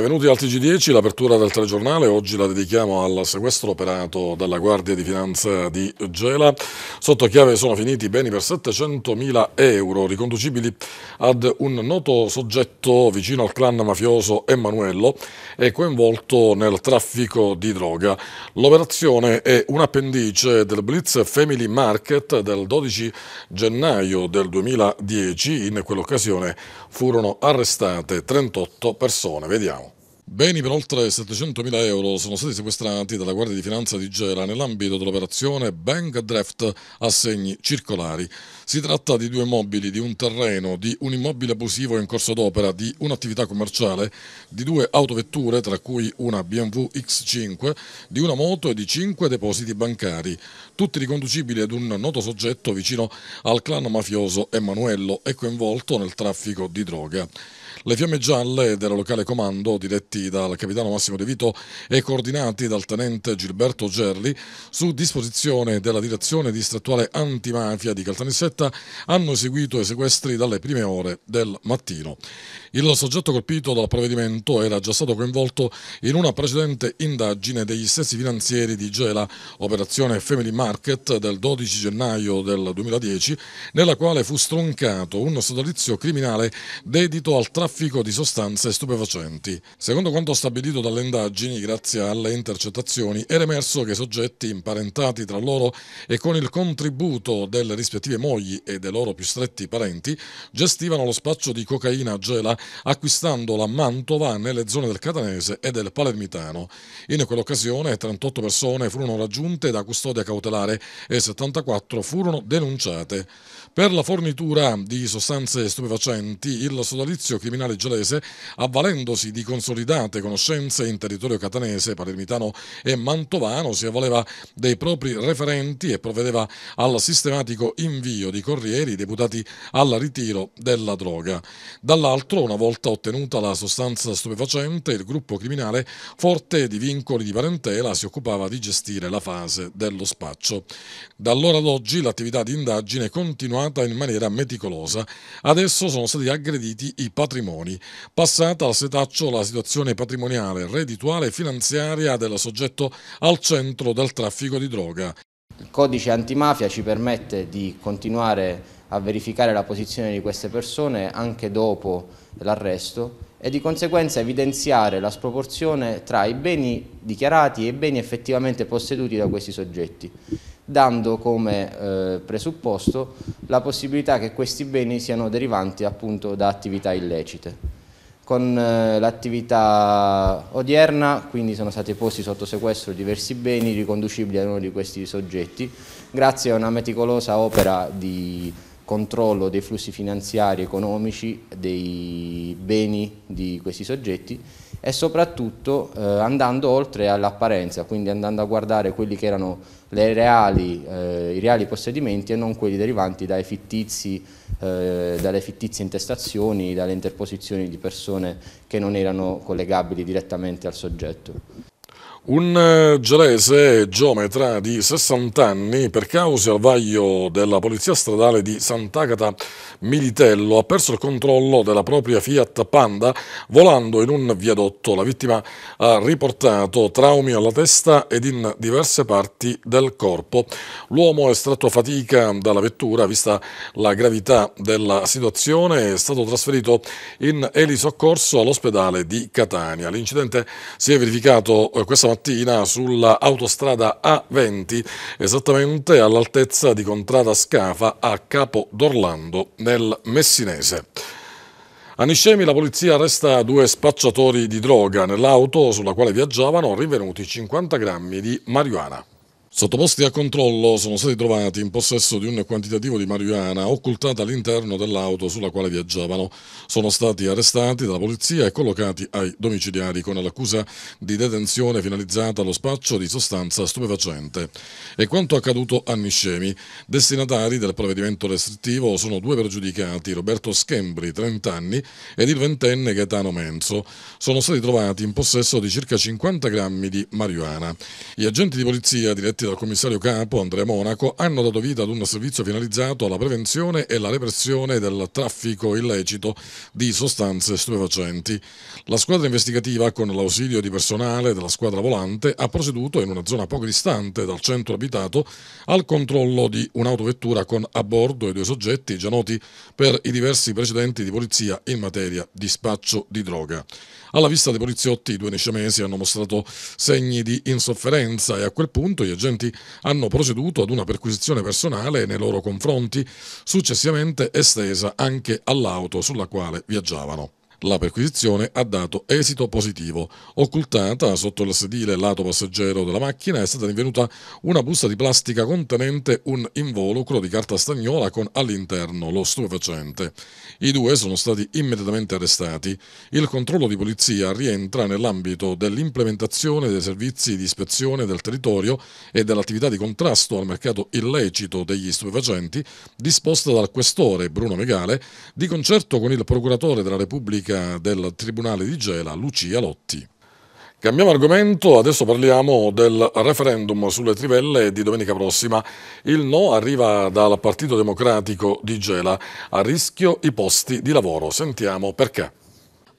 Benvenuti al TG10, l'apertura del telegiornale, oggi la dedichiamo al sequestro operato dalla Guardia di Finanza di Gela. Sotto chiave sono finiti beni per 700.000 euro riconducibili ad un noto soggetto vicino al clan mafioso Emanuello e coinvolto nel traffico di droga. L'operazione è un appendice del Blitz Family Market del 12 gennaio del 2010, in quell'occasione furono arrestate 38 persone. Vediamo. Beni per oltre 700.000 euro sono stati sequestrati dalla Guardia di Finanza di Gela nell'ambito dell'operazione Bank Draft Assegni Circolari. Si tratta di due mobili, di un terreno, di un immobile abusivo in corso d'opera, di un'attività commerciale, di due autovetture, tra cui una BMW X5, di una moto e di cinque depositi bancari, tutti riconducibili ad un noto soggetto vicino al clan mafioso Emanuello e coinvolto nel traffico di droga. Le fiamme gialle del locale comando, diretti dal capitano Massimo De Vito e coordinati dal tenente Gilberto Gerli, su disposizione della direzione distrattuale antimafia di Caltanissetta, hanno eseguito i sequestri dalle prime ore del mattino. Il soggetto colpito dal provvedimento era già stato coinvolto in una precedente indagine degli stessi finanzieri di Gela, operazione Family Market del 12 gennaio del 2010, nella quale fu stroncato un sodalizio criminale dedito al traffico di sostanze stupefacenti. Secondo quanto stabilito dalle indagini, grazie alle intercettazioni, era emerso che i soggetti imparentati tra loro e con il contributo delle rispettive mogli e dei loro più stretti parenti gestivano lo spaccio di cocaina a gela acquistandola a Mantova nelle zone del Catanese e del Palermitano. In quell'occasione 38 persone furono raggiunte da custodia cautelare e 74 furono denunciate. Per la fornitura di sostanze stupefacenti, il sodalizio criminale gelese, avvalendosi di consolidate conoscenze in territorio catanese, palermitano e mantovano, si avvaleva dei propri referenti e provvedeva al sistematico invio di corrieri deputati al ritiro della droga. Dall'altro, una volta ottenuta la sostanza stupefacente, il gruppo criminale, forte di vincoli di parentela, si occupava di gestire la fase dello spaccio. Da allora ad oggi l'attività di indagine continuando trattata in maniera meticolosa. Adesso sono stati aggrediti i patrimoni. Passata al setaccio la situazione patrimoniale, reddituale e finanziaria del soggetto al centro del traffico di droga. Il codice antimafia ci permette di continuare a verificare la posizione di queste persone anche dopo l'arresto e di conseguenza evidenziare la sproporzione tra i beni dichiarati e i beni effettivamente posseduti da questi soggetti dando come eh, presupposto la possibilità che questi beni siano derivanti appunto da attività illecite. Con eh, l'attività odierna quindi sono stati posti sotto sequestro diversi beni riconducibili a uno di questi soggetti grazie a una meticolosa opera di controllo dei flussi finanziari economici dei beni di questi soggetti e soprattutto eh, andando oltre all'apparenza, quindi andando a guardare quelli che erano reali, eh, i reali possedimenti e non quelli derivanti fittizi, eh, dalle fittizie intestazioni, dalle interposizioni di persone che non erano collegabili direttamente al soggetto. Un eh, gelese geometra di 60 anni per cause al vaglio della polizia stradale di Sant'Agata Militello ha perso il controllo della propria Fiat Panda volando in un viadotto. La vittima ha riportato traumi alla testa ed in diverse parti del corpo. L'uomo è stato a fatica dalla vettura vista la gravità della situazione è stato trasferito in elisoccorso all'ospedale di Catania. L'incidente si è verificato eh, questa mattina mattina sulla autostrada A20, esattamente all'altezza di Contrada Scafa a Capo d'Orlando nel Messinese. A Niscemi la polizia arresta due spacciatori di droga nell'auto sulla quale viaggiavano rinvenuti 50 grammi di marijuana. Sottoposti a controllo sono stati trovati in possesso di un quantitativo di marijuana occultata all'interno dell'auto sulla quale viaggiavano. Sono stati arrestati dalla polizia e collocati ai domiciliari con l'accusa di detenzione finalizzata allo spaccio di sostanza stupefacente. E quanto accaduto a Niscemi, destinatari del provvedimento restrittivo sono due pregiudicati, Roberto Schembri, 30 anni, ed il ventenne Gaetano Menzo. Sono stati trovati in possesso di circa 50 grammi di marijuana. Gli agenti di polizia diretti dal commissario capo Andrea Monaco hanno dato vita ad un servizio finalizzato alla prevenzione e alla repressione del traffico illecito di sostanze stupefacenti. La squadra investigativa, con l'ausilio di personale della squadra volante, ha proceduto in una zona poco distante dal centro abitato al controllo di un'autovettura con a bordo i due soggetti già noti per i diversi precedenti di polizia in materia di spaccio di droga. Alla vista dei poliziotti, i due nisciamesi hanno mostrato segni di insofferenza e a quel punto gli agenti insorgenti hanno proceduto ad una perquisizione personale nei loro confronti, successivamente estesa anche all'auto sulla quale viaggiavano. La perquisizione ha dato esito positivo. Occultata sotto il sedile lato passeggero della macchina è stata rinvenuta una busta di plastica contenente un involucro di carta stagnola con all'interno lo stupefacente. I due sono stati immediatamente arrestati. Il controllo di polizia rientra nell'ambito dell'implementazione dei servizi di ispezione del territorio e dell'attività di contrasto al mercato illecito degli stupefacenti disposta dal questore Bruno Megale di concerto con il procuratore della Repubblica giudica del Tribunale di Gela, Lucia Lotti. Cambiamo argomento, adesso parliamo del referendum sulle trivelle di domenica prossima. Il no arriva dal Partito Democratico di Gela, a rischio i posti di lavoro. Sentiamo perché.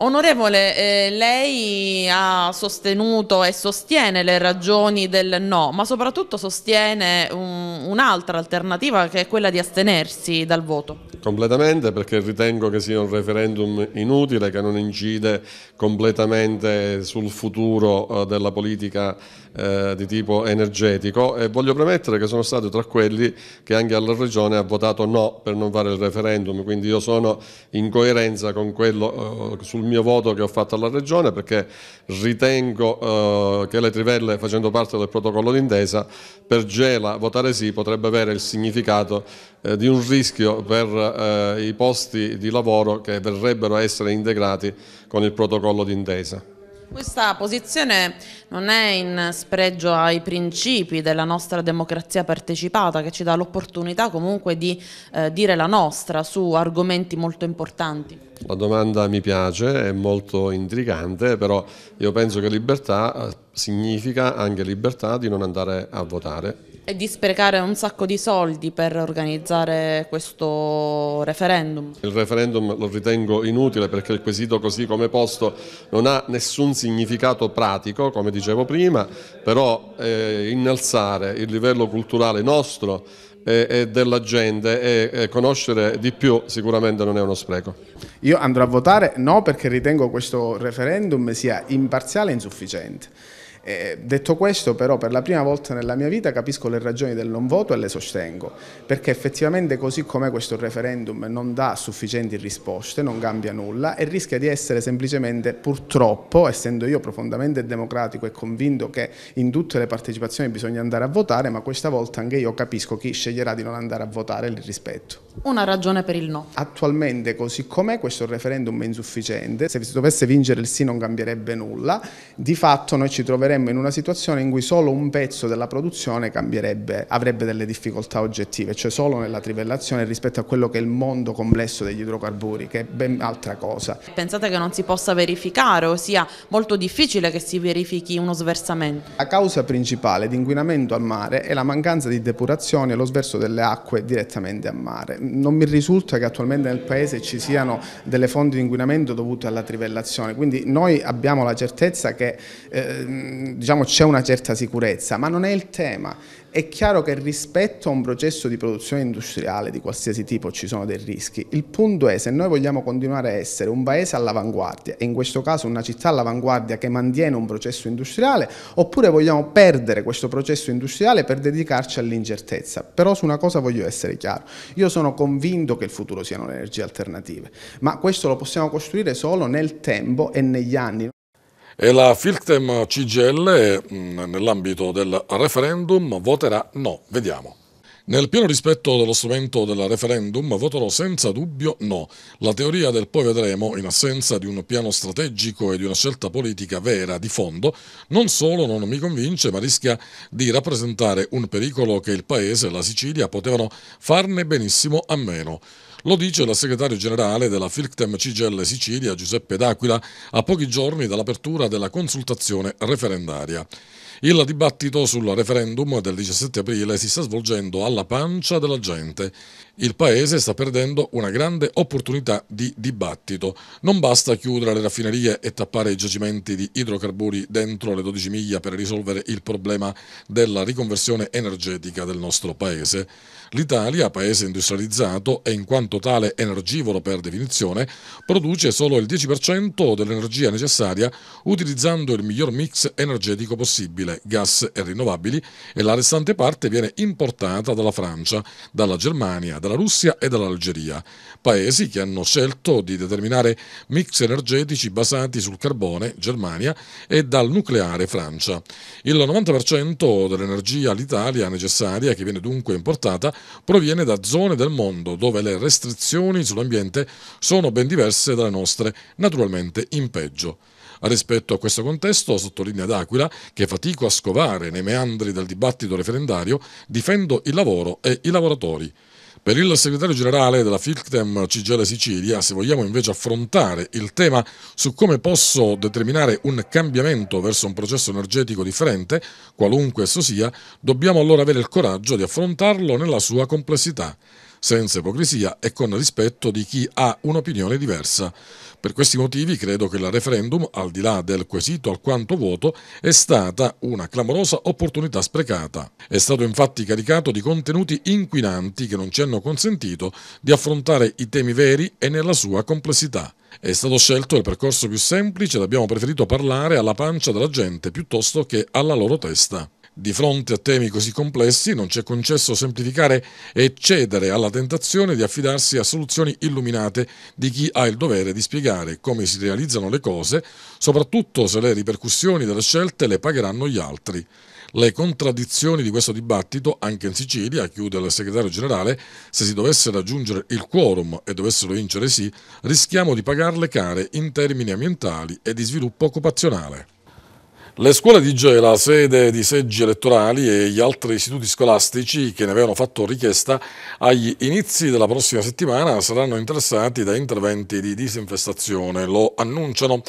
Onorevole, eh, lei ha sostenuto e sostiene le ragioni del no, ma soprattutto sostiene un'altra un alternativa che è quella di astenersi dal voto. Completamente, perché ritengo che sia un referendum inutile, che non incide completamente sul futuro eh, della politica eh, di tipo energetico e voglio premettere che sono stato tra quelli che anche alla Regione ha votato no per non fare il referendum, quindi io sono in coerenza con quello eh, sul mio voto che ho fatto alla Regione perché ritengo eh, che le trivelle facendo parte del protocollo d'intesa per Gela votare sì potrebbe avere il significato eh, di un rischio per eh, i posti di lavoro che verrebbero a essere integrati con il protocollo d'intesa. Questa posizione non è in spregio ai principi della nostra democrazia partecipata che ci dà l'opportunità comunque di eh, dire la nostra su argomenti molto importanti. La domanda mi piace, è molto intrigante, però io penso che libertà eh, significa anche libertà di non andare a votare e di sprecare un sacco di soldi per organizzare questo referendum. Il referendum lo ritengo inutile perché il quesito così come posto non ha nessun significato pratico, come dicevo prima, però eh, innalzare il livello culturale nostro eh, e, della gente e, conoscere di più sicuramente non è uno spreco. Io andrò a votare no perché ritengo questo referendum sia imparziale e insufficiente. Eh, detto questo però per la prima volta nella mia vita capisco le ragioni del non voto e le sostengo, perché effettivamente così come questo referendum non dà sufficienti risposte, non cambia nulla e rischia di essere semplicemente purtroppo, essendo io profondamente democratico e convinto che in tutte le partecipazioni bisogna andare a votare, ma questa volta anche io capisco chi sceglierà di non andare a votare il rispetto. Una ragione per il no. Attualmente così com'è questo referendum è insufficiente, se si dovesse vincere il sì non cambierebbe nulla, di fatto noi ci troveremmo troveremmo in una situazione in cui solo un pezzo della produzione cambierebbe, avrebbe delle difficoltà oggettive, cioè solo nella trivellazione rispetto a quello che è il mondo complesso degli idrocarburi, che è ben altra cosa. Pensate che non si possa verificare, ossia molto difficile che si verifichi uno sversamento? La causa principale di inquinamento al mare è la mancanza di depurazione e lo sverso delle acque direttamente a mare. Non mi risulta che attualmente nel Paese ci siano delle fonti di inquinamento dovute alla trivellazione, quindi noi abbiamo la certezza che eh, diciamo, c'è una certa sicurezza, ma non è il tema. È chiaro che rispetto a un processo di produzione industriale di qualsiasi tipo ci sono dei rischi. Il punto è se noi vogliamo continuare a essere un paese all'avanguardia e in questo caso una città all'avanguardia che mantiene un processo industriale oppure vogliamo perdere questo processo industriale per dedicarci all'incertezza. Però su una cosa voglio essere chiaro. Io sono convinto che il futuro siano le energie alternative, ma questo lo possiamo costruire solo nel tempo e negli anni e la Filtem CGL mm, nell'ambito del referendum voterà no. Vediamo. Nel pieno rispetto dello strumento del referendum voterò senza dubbio no. La teoria del poi vedremo, in assenza di un piano strategico e di una scelta politica vera di fondo, non solo non mi convince, ma rischia di rappresentare un pericolo che il Paese e la Sicilia potevano farne benissimo a meno. Lo dice la segretario generale della Filctem CGL Sicilia Giuseppe D'Aquila a pochi giorni dall'apertura della consultazione referendaria. Il dibattito sul referendum del 17 aprile si sta svolgendo alla pancia della gente. Il Paese sta perdendo una grande opportunità di dibattito. Non basta chiudere le raffinerie e tappare i giacimenti di idrocarburi dentro le 12 miglia per risolvere il problema della riconversione energetica del nostro Paese. L'Italia, paese industrializzato e in quanto tale energivoro per definizione, produce solo il 10% dell'energia necessaria utilizzando il miglior mix energetico possibile, gas e rinnovabili, e la restante parte viene importata dalla Francia, dalla Germania, dalla Russia e dall'Algeria, paesi che hanno scelto di determinare mix energetici basati sul carbone, Germania, e dal nucleare, Francia. Il 90% dell'energia all'Italia necessaria, che viene dunque importata, proviene da zone del mondo dove le restrizioni sull'ambiente sono ben diverse dalle nostre, naturalmente in peggio. Rispetto a questo contesto, sottolinea D'Aquila, che fatico a scovare nei meandri del dibattito referendario, difendo il lavoro e i lavoratori. Per il segretario generale della FICTEM CGL Sicilia, se vogliamo invece affrontare il tema su come posso determinare un cambiamento verso un processo energetico differente, qualunque esso sia, dobbiamo allora avere il coraggio di affrontarlo nella sua complessità, senza ipocrisia e con rispetto di chi ha un'opinione diversa. Per questi motivi credo che il referendum, al di là del quesito alquanto vuoto, è stata una clamorosa opportunità sprecata. È stato infatti caricato di contenuti inquinanti che non ci hanno consentito di affrontare i temi veri e nella sua complessità. È stato scelto il percorso più semplice ed abbiamo preferito parlare alla pancia della gente piuttosto che alla loro testa. Di fronte a temi così complessi non ci è concesso semplificare e cedere alla tentazione di affidarsi a soluzioni illuminate di chi ha il dovere di spiegare come si realizzano le cose, soprattutto se le ripercussioni delle scelte le pagheranno gli altri. Le contraddizioni di questo dibattito, anche in Sicilia, chiude il segretario generale, se si dovesse raggiungere il quorum e dovessero vincere sì, rischiamo di pagarle care in termini ambientali e di sviluppo occupazionale. Le scuole di Gela, sede di seggi elettorali e gli altri istituti scolastici che ne avevano fatto richiesta agli inizi della prossima settimana saranno interessati da interventi di disinfestazione, lo annunciano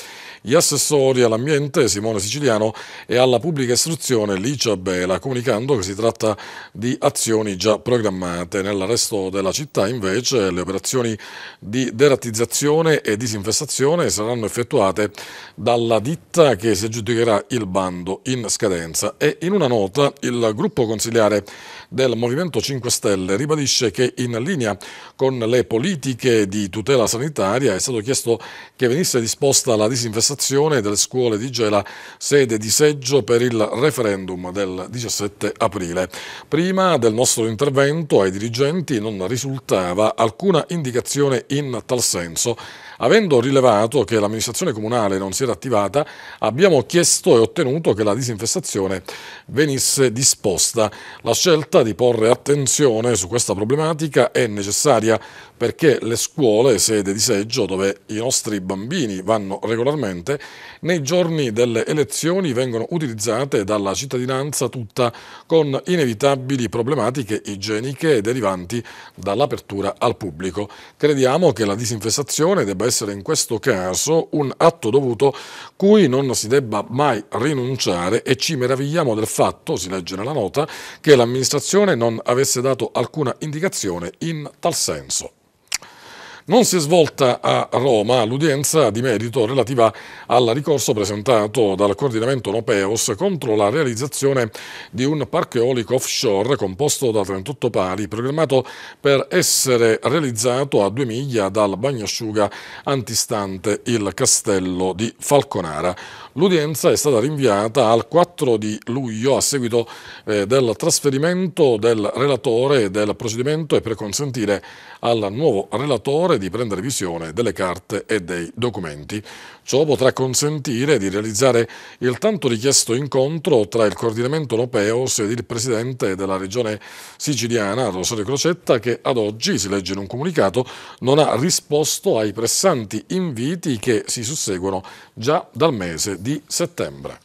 gli assessori all'ambiente Simone Siciliano e alla pubblica istruzione Licia Bela, comunicando che si tratta di azioni già programmate. Nel resto della città invece le operazioni di derattizzazione e disinfestazione saranno effettuate dalla ditta che si aggiudicherà il bando in scadenza e in una nota il gruppo consigliare del Movimento 5 Stelle ribadisce che in linea con le politiche di tutela sanitaria è stato chiesto che venisse disposta la disinfestazione delle scuole di Gela, sede di seggio per il referendum del 17 aprile. Prima del nostro intervento ai dirigenti non risultava alcuna indicazione in tal senso Avendo rilevato che l'amministrazione comunale non si era attivata, abbiamo chiesto e ottenuto che la disinfestazione venisse disposta. La scelta di porre attenzione su questa problematica è necessaria perché le scuole, sede di seggio dove i nostri bambini vanno regolarmente, nei giorni delle elezioni vengono utilizzate dalla cittadinanza tutta con inevitabili problematiche igieniche derivanti dall'apertura al pubblico. Crediamo che la disinfestazione debba essere in questo caso un atto dovuto cui non si debba mai rinunciare e ci meravigliamo del fatto, si legge nella nota, che l'amministrazione non avesse dato alcuna indicazione in tal senso. Non si è svolta a Roma l'udienza di merito relativa al ricorso presentato dal coordinamento Nopeos contro la realizzazione di un parco eolico offshore composto da 38 pali, programmato per essere realizzato a due miglia dal bagnasciuga antistante il castello di Falconara. L'udienza è stata rinviata al 4 di luglio a seguito eh, del trasferimento del relatore del procedimento e per consentire al nuovo relatore di prendere visione delle carte e dei documenti. Ciò potrà consentire di realizzare il tanto richiesto incontro tra il coordinamento europeo ed il presidente della regione siciliana, Rosario Crocetta, che ad oggi, si legge in un comunicato, non ha risposto ai pressanti inviti che si susseguono già dal mese di settembre.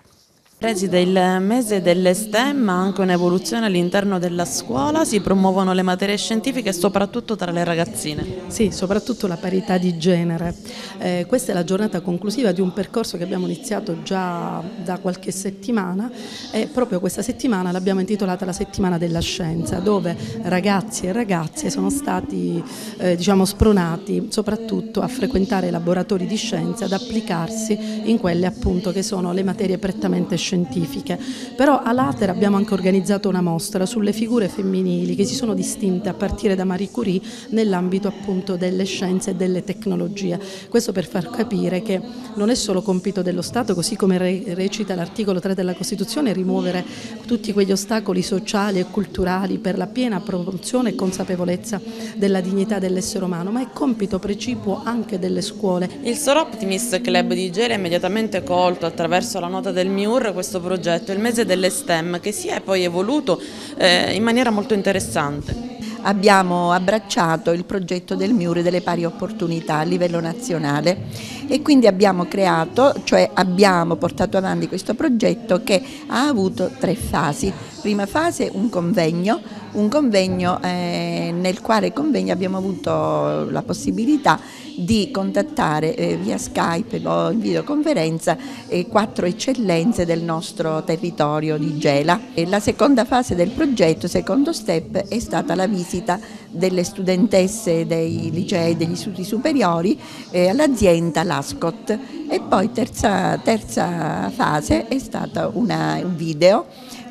Preside il mese delle STEM ma anche un'evoluzione all'interno della scuola, si promuovono le materie scientifiche soprattutto tra le ragazzine. Sì, soprattutto la parità di genere. Eh, questa è la giornata conclusiva di un percorso che abbiamo iniziato già da qualche settimana e proprio questa settimana l'abbiamo intitolata la settimana della scienza dove ragazzi e ragazze sono stati eh, diciamo spronati soprattutto a frequentare laboratori di scienza, ad applicarsi in quelle appunto che sono le materie prettamente scientifiche scientifiche, però a Later abbiamo anche organizzato una mostra sulle figure femminili che si sono distinte a partire da Marie Curie nell'ambito appunto delle scienze e delle tecnologie. Questo per far capire che non è solo compito dello Stato, così come recita l'articolo 3 della Costituzione, rimuovere tutti quegli ostacoli sociali e culturali per la piena promozione e consapevolezza della dignità dell'essere umano, ma è compito precipuo anche delle scuole. Il Soroptimist Club di Gela ha immediatamente colto attraverso la nota del MIUR questo progetto, il mese delle STEM, che si è poi evoluto eh, in maniera molto interessante. Abbiamo abbracciato il progetto del MIURE delle pari opportunità a livello nazionale e quindi abbiamo creato, cioè abbiamo portato avanti questo progetto che ha avuto tre fasi prima fase un convegno, un convegno eh, nel quale convegno abbiamo avuto la possibilità di contattare eh, via Skype o in videoconferenza eh, quattro eccellenze del nostro territorio di Gela. E la seconda fase del progetto, secondo step, è stata la visita delle studentesse dei licei, degli istituti superiori eh, all'azienda Lascot e poi terza, terza fase è stata una, un video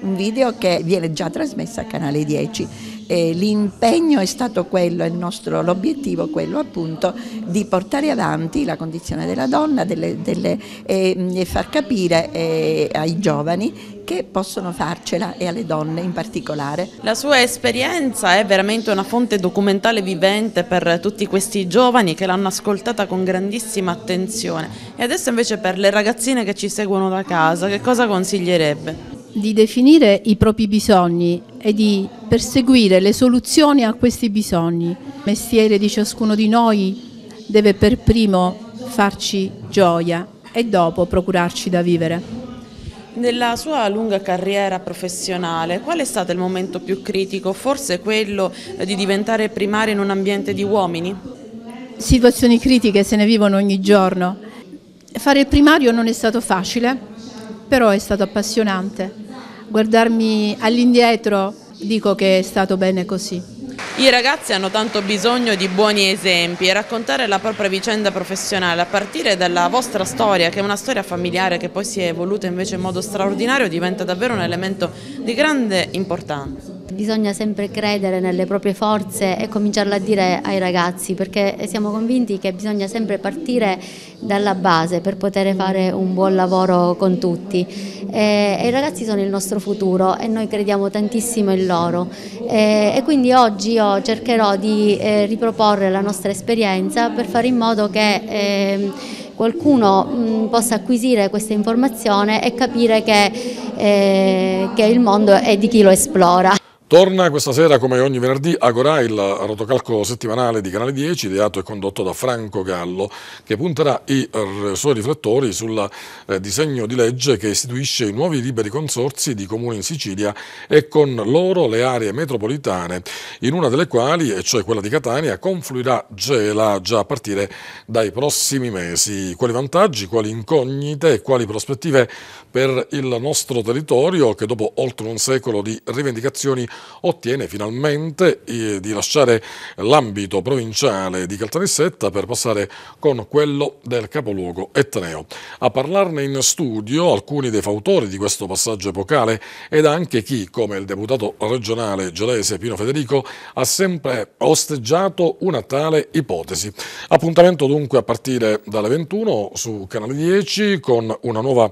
un video che viene già trasmesso a Canale 10. l'impegno è stato quello, nostro, l'obiettivo quello appunto di portare avanti la condizione della donna delle, delle, e, e, far capire e, ai giovani che possono farcela e alle donne in particolare. La sua esperienza è veramente una fonte documentale vivente per tutti questi giovani che l'hanno ascoltata con grandissima attenzione e adesso invece per le ragazzine che ci seguono da casa che cosa consiglierebbe? di definire i propri bisogni e di perseguire le soluzioni a questi bisogni. Il mestiere di ciascuno di noi deve per primo farci gioia e dopo procurarci da vivere. Nella sua lunga carriera professionale, qual è stato il momento più critico? Forse quello eh, di diventare primario in un ambiente di uomini? Situazioni critiche se ne vivono ogni giorno. Fare il primario non è stato facile, però è stato appassionante guardarmi all'indietro dico che è stato bene così. I ragazzi hanno tanto bisogno di buoni esempi e raccontare la propria vicenda professionale a partire dalla vostra storia, che è una storia familiare che poi si è evoluta invece in modo straordinario, diventa davvero un elemento di grande importanza. Bisogna sempre credere nelle proprie forze e cominciarlo a dire ai ragazzi perché siamo convinti che bisogna sempre partire dalla base per poter fare un buon lavoro con tutti. E, e I ragazzi sono il nostro futuro e noi crediamo tantissimo in loro e, e quindi oggi io cercherò di eh, riproporre la nostra esperienza per fare in modo che... Eh, qualcuno mh, mm, possa acquisire questa informazione e capire che, eh, che il mondo è di chi lo esplora. Torna questa sera, come ogni venerdì, a Gorà il rotocalco settimanale di Canale 10, ideato e condotto da Franco Gallo, che punterà i suoi riflettori sul eh, disegno di legge che istituisce i nuovi liberi consorsi di comuni in Sicilia e con loro le aree metropolitane, in una delle quali, e cioè quella di Catania, confluirà Gela già a partire dai prossimi mesi. Quali vantaggi, quali incognite e quali prospettive per il nostro territorio che dopo oltre un secolo di rivendicazioni ottiene finalmente eh, di lasciare l'ambito provinciale di Caltanissetta per passare con quello del capoluogo etneo. A parlarne in studio alcuni dei fautori di questo passaggio epocale ed anche chi, come il deputato regionale gelese Pino Federico, ha sempre osteggiato una tale ipotesi. Appuntamento dunque a partire dalle 21 su Canale 10 con una nuova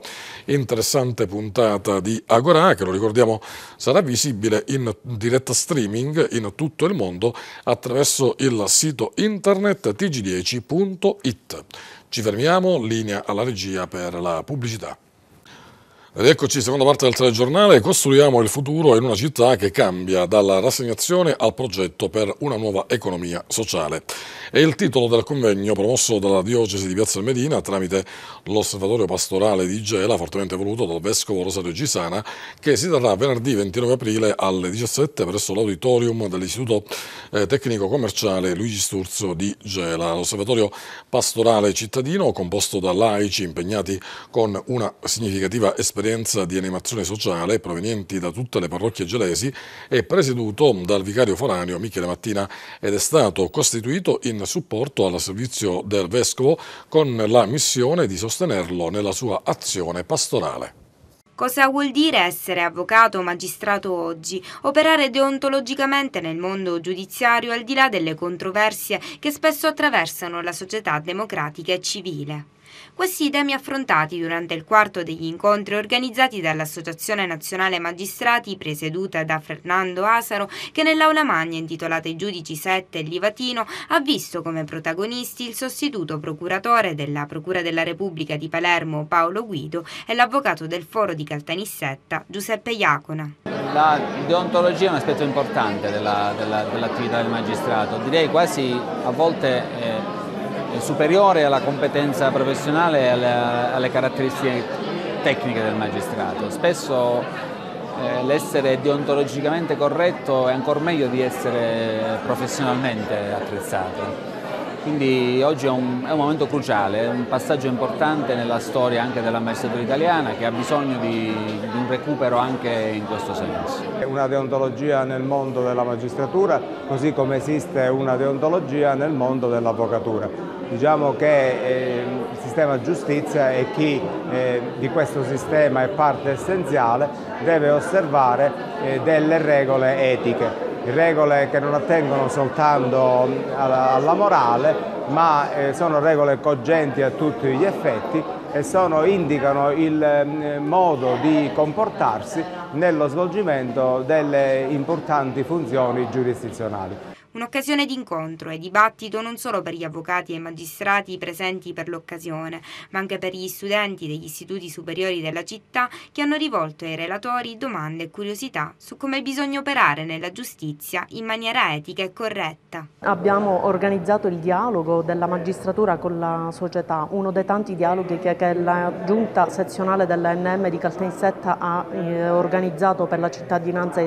intervista interessante puntata di Agora, che lo ricordiamo sarà visibile in diretta streaming in tutto il mondo attraverso il sito internet tg10.it. Ci fermiamo, linea alla regia per la pubblicità. Ed eccoci, seconda parte del telegiornale, costruiamo il futuro in una città che cambia dalla rassegnazione al progetto per una nuova economia sociale. È il titolo del convegno promosso dalla diocesi di Piazza del Medina tramite l'osservatorio pastorale di Gela, fortemente voluto dal vescovo Rosario Gisana, che si terrà venerdì 29 aprile alle 17 presso l'auditorium dell'Istituto eh, Tecnico Commerciale Luigi Sturzo di Gela. L'osservatorio pastorale cittadino, composto da laici impegnati con una significativa esperienza esperienza di animazione sociale provenienti da tutte le parrocchie gelesi, è presieduto dal vicario foraneo Michele Mattina ed è stato costituito in supporto al servizio del Vescovo con la missione di sostenerlo nella sua azione pastorale. Cosa vuol dire essere avvocato o magistrato oggi? Operare deontologicamente nel mondo giudiziario al di là delle controversie che spesso attraversano la società democratica e civile questi temi affrontati durante il quarto degli incontri organizzati dall'Associazione Nazionale Magistrati presieduta da Fernando Asaro che nell'aula magna intitolata I giudici 7 e Livatino ha visto come protagonisti il sostituto procuratore della Procura della Repubblica di Palermo Paolo Guido e l'avvocato del foro di Caltanissetta Giuseppe Iacona. La deontologia è un aspetto importante dell'attività della, dell del magistrato, direi quasi a volte... Eh, eh, superiore alla competenza professionale e alle, alle caratteristiche tecniche del magistrato. Spesso eh, l'essere deontologicamente corretto è ancora meglio di essere professionalmente attrezzato. Quindi oggi è un, è un, momento cruciale, è un passaggio importante nella storia anche dell'amministratura italiana che ha bisogno di, di, un recupero anche in questo senso. È una deontologia nel mondo della magistratura, così come esiste una deontologia nel mondo dell'avvocatura. Diciamo che eh, il sistema giustizia e chi eh, di questo sistema è parte essenziale deve osservare eh, delle regole etiche regole che non attengono soltanto alla, morale ma eh, sono regole cogenti a tutti gli effetti e sono, indicano il mm, modo di comportarsi nello svolgimento delle importanti funzioni giurisdizionali. Un'occasione di incontro e dibattito non solo per gli avvocati e magistrati presenti per l'occasione, ma anche per gli studenti degli istituti superiori della città che hanno rivolto ai relatori domande e curiosità su come bisogna operare nella giustizia in maniera etica e corretta. Abbiamo organizzato il dialogo della magistratura con la società, uno dei tanti dialoghi che, che la giunta sezionale dell'ANM di Caltensetta ha eh, organizzato per la cittadinanza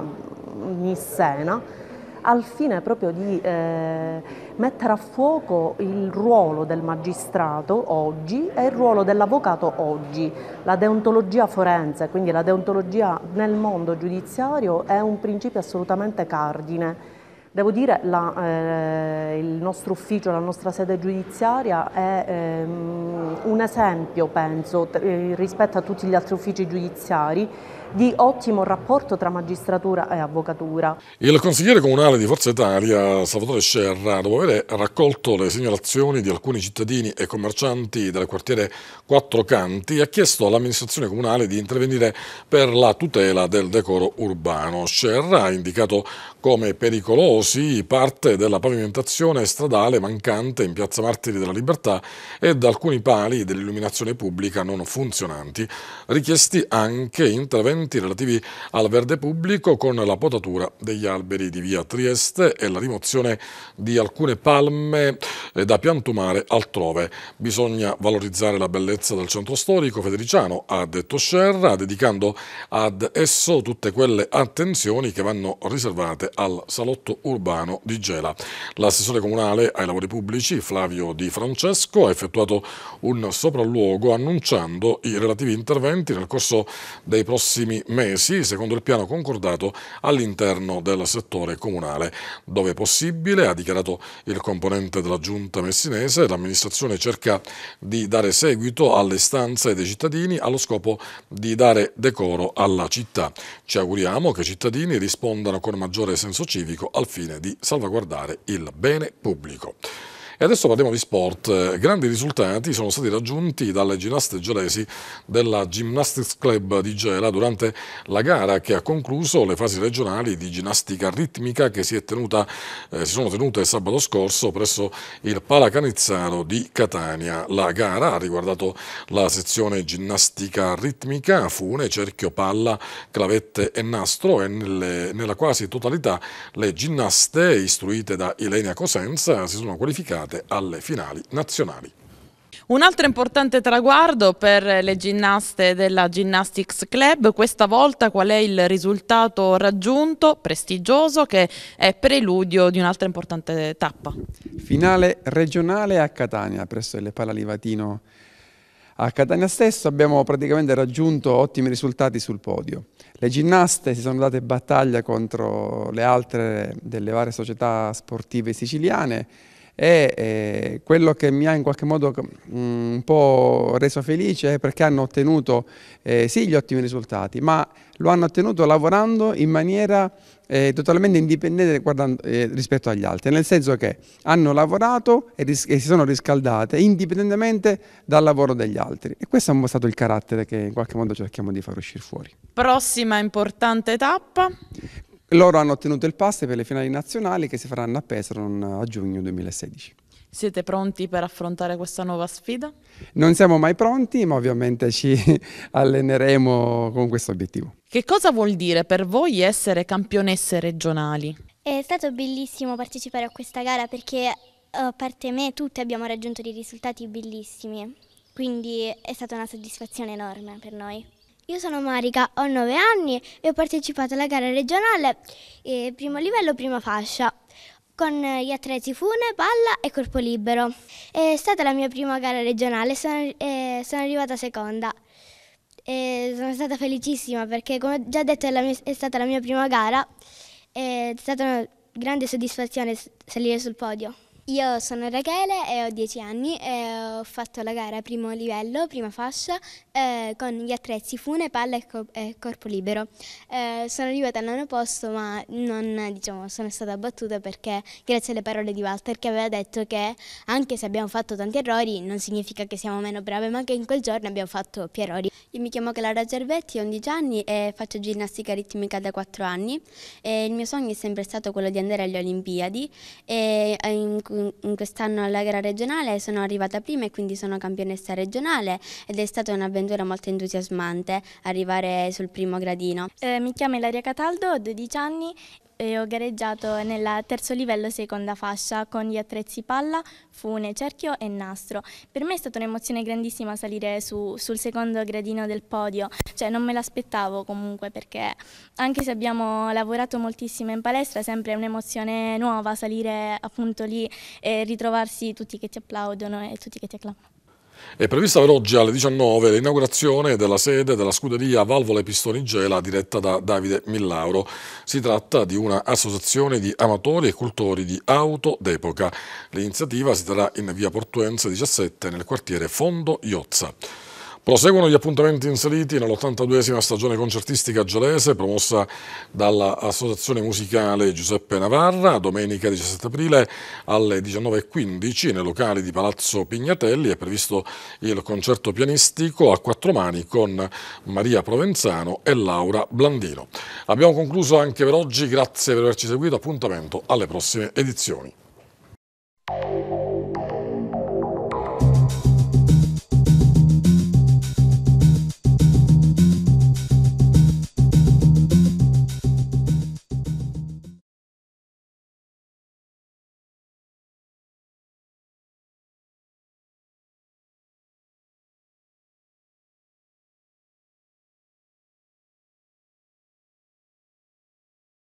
eh, Sena al fine proprio di eh, mettere a fuoco il ruolo del magistrato oggi e il ruolo dell'avvocato oggi. La deontologia forense, quindi la deontologia nel mondo giudiziario è un principio assolutamente cardine. Devo dire che eh, il nostro ufficio, la nostra sede giudiziaria è ehm, un esempio, penso, eh, rispetto a tutti gli altri uffici giudiziari di ottimo rapporto tra magistratura e avvocatura. Il consigliere comunale di Forza Italia, Salvatore Scerra, dopo aver raccolto le segnalazioni di alcuni cittadini e commercianti del quartiere Quattro Canti, ha chiesto all'amministrazione comunale di intervenire per la tutela del decoro urbano. Scerra ha indicato come pericolosi parte della pavimentazione stradale mancante in Piazza Martiri della Libertà ed alcuni pali dell'illuminazione pubblica non funzionanti, richiesti anche interventi interventi relativi al verde pubblico con la potatura degli alberi di via Trieste e la rimozione di alcune palme eh, da piantumare altrove. Bisogna valorizzare la bellezza del centro storico federiciano, ha detto Scerra, dedicando ad esso tutte quelle attenzioni che vanno riservate al salotto urbano di Gela. L'assessore comunale ai lavori pubblici, Flavio Di Francesco, ha effettuato un sopralluogo annunciando i relativi interventi nel corso dei prossimi prossimi mesi, secondo il piano concordato all'interno del settore comunale. Dove possibile, ha dichiarato il componente della giunta messinese, l'amministrazione cerca di dare seguito alle stanze dei cittadini allo scopo di dare decoro alla città. Ci auguriamo che i cittadini rispondano con maggiore senso civico al fine di salvaguardare il bene pubblico. E adesso parliamo di sport. Grandi risultati sono stati raggiunti dalle gimnaste gelesi della Gymnastics Club di Gela durante la gara che ha concluso le fasi regionali di ginnastica ritmica che si, tenuta, eh, si sono tenute sabato scorso presso il Palacanizzaro di Catania. La gara ha riguardato la sezione ginnastica ritmica, fune, cerchio, palla, clavette e nastro e nelle, nella quasi totalità le ginnaste istruite da Ilenia Cosenza si sono qualificate qualificate alle finali nazionali. Un altro importante traguardo per le ginnaste della Gymnastics Club, questa volta qual è il risultato raggiunto, prestigioso, che è preludio di un'altra importante tappa? Finale regionale a Catania, presso il Palalivatino. A Catania stesso abbiamo praticamente raggiunto ottimi risultati sul podio. Le ginnaste si sono date battaglia contro le altre delle varie società sportive siciliane, e eh, quello che mi ha in qualche modo mh, mm, un po' reso felice è perché hanno ottenuto eh, sì gli ottimi risultati, ma lo hanno ottenuto lavorando in maniera eh, totalmente indipendente guardando, eh, rispetto agli altri, nel senso che hanno lavorato e, e, si sono riscaldate indipendentemente dal lavoro degli altri e questo è un po' stato il carattere che in qualche modo cerchiamo di far uscire fuori. Prossima importante tappa? Loro hanno ottenuto il pass per le finali nazionali che si faranno a Pesaro a giugno 2016. Siete pronti per affrontare questa nuova sfida? Non siamo mai pronti, ma ovviamente ci alleneremo con questo obiettivo. Che cosa vuol dire per voi essere campionesse regionali? È stato bellissimo partecipare a questa gara perché eh, a parte me tutte abbiamo raggiunto dei risultati bellissimi, quindi è stata una soddisfazione enorme per noi. Io sono Marica, ho 9 anni e ho partecipato alla gara regionale eh, primo livello, prima fascia con eh, gli attrezzi fune, palla e corpo libero. È stata la mia prima gara regionale, sono, eh, sono arrivata seconda. E sono stata felicissima perché, come già detto, è, mia, è stata la mia prima gara. È stata una grande soddisfazione salire sul podio. Io sono Rachele e ho 10 anni e ho fatto la gara primo livello, prima fascia, eh, con gli attrezzi fune, palla e, co e corpo libero. Eh, sono arrivata al nono posto ma non diciamo, sono stata battuta perché grazie alle parole di Walter che aveva detto che anche se abbiamo fatto tanti errori non significa che siamo meno brave ma che in quel giorno abbiamo fatto più errori. Io mi chiamo Clara Gervetti, ho 11 anni e faccio ginnastica ritmica da 4 anni. E il mio sogno è sempre stato quello di andare alle Olimpiadi e eh, in quest'anno alla gara regionale sono arrivata prima e quindi sono campionessa regionale ed è stata un'avventura molto entusiasmante arrivare sul primo gradino. Eh, mi chiamo Ilaria Cataldo, ho 12 anni e ho gareggiato nella terzo livello seconda fascia con gli attrezzi palla, fune, cerchio e nastro. Per me è stata un'emozione grandissima salire su, sul secondo gradino del podio, cioè non me l'aspettavo comunque perché anche se abbiamo lavorato moltissimo in palestra è sempre un'emozione nuova salire appunto lì e ritrovarsi tutti che ti applaudono e tutti che ti acclamano. È prevista per oggi alle 19 l'inaugurazione della sede della scuderia Valvole Pistoni Gela diretta da Davide Millauro. Si tratta di una associazione di amatori e cultori di auto d'epoca. L'iniziativa si terrà in via Portuense 17 nel quartiere Fondo Iozza. Proseguono gli appuntamenti inseriti nell'82 82 stagione concertistica gelese promossa dall'Associazione Musicale Giuseppe Navarra domenica 17 aprile alle 19.15 nei locali di Palazzo Pignatelli è previsto il concerto pianistico a quattro mani con Maria Provenzano e Laura Blandino. Abbiamo concluso anche per oggi, grazie per averci seguito, appuntamento alle prossime edizioni.